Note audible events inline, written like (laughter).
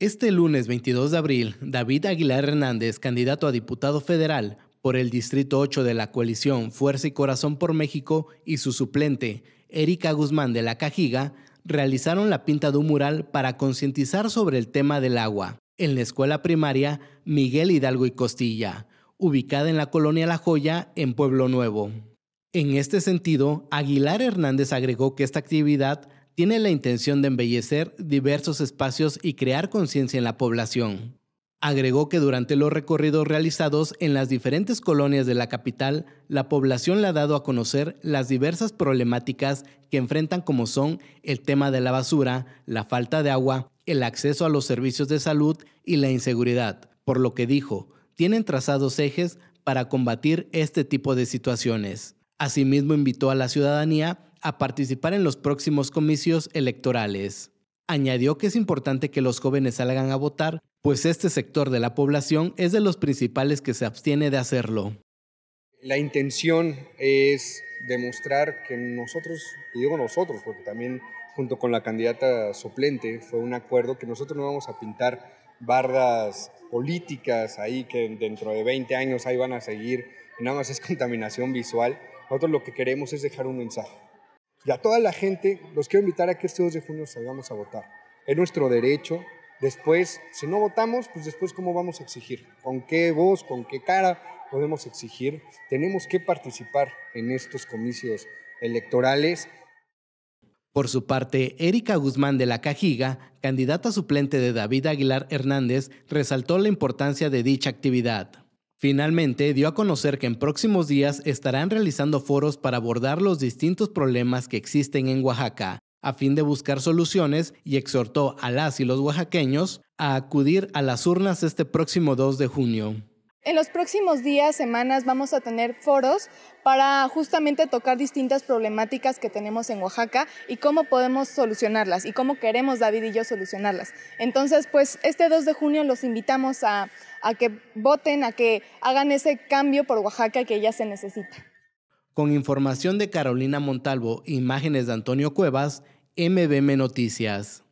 Este lunes 22 de abril, David Aguilar Hernández, candidato a diputado federal por el Distrito 8 de la coalición Fuerza y Corazón por México, y su suplente, Erika Guzmán de la Cajiga, realizaron la pinta de un mural para concientizar sobre el tema del agua en la escuela primaria Miguel Hidalgo y Costilla, ubicada en la colonia La Joya, en Pueblo Nuevo. En este sentido, Aguilar Hernández agregó que esta actividad tiene la intención de embellecer diversos espacios y crear conciencia en la población. Agregó que durante los recorridos realizados en las diferentes colonias de la capital, la población le ha dado a conocer las diversas problemáticas que enfrentan como son el tema de la basura, la falta de agua, el acceso a los servicios de salud y la inseguridad, por lo que dijo, tienen trazados ejes para combatir este tipo de situaciones. Asimismo, invitó a la ciudadanía a participar en los próximos comicios electorales. Añadió que es importante que los jóvenes salgan a votar, pues este sector de la población es de los principales que se abstiene de hacerlo. La intención es demostrar que nosotros, y digo nosotros, porque también junto con la candidata suplente fue un acuerdo que nosotros no vamos a pintar bardas políticas ahí que dentro de 20 años ahí van a seguir, nada más es (laughs) contaminación visual. Nosotros lo que queremos es dejar un mensaje. Y a toda la gente, los quiero invitar a que este 2 de junio salgamos a votar. Es nuestro derecho. Después, si no votamos, pues después cómo vamos a exigir, con qué voz, con qué cara podemos exigir. Tenemos que participar en estos comicios electorales. Por su parte, Erika Guzmán de la Cajiga, candidata suplente de David Aguilar Hernández, resaltó la importancia de dicha actividad Finalmente, dio a conocer que en próximos días estarán realizando foros para abordar los distintos problemas que existen en Oaxaca, a fin de buscar soluciones y exhortó a las y los oaxaqueños a acudir a las urnas este próximo 2 de junio. En los próximos días, semanas, vamos a tener foros para justamente tocar distintas problemáticas que tenemos en Oaxaca y cómo podemos solucionarlas y cómo queremos David y yo solucionarlas. Entonces, pues este 2 de junio los invitamos a, que voten, a que hagan ese cambio por Oaxaca que ya se necesita. Con información de Carolina Montalvo, imágenes de Antonio Cuevas, MBM Noticias.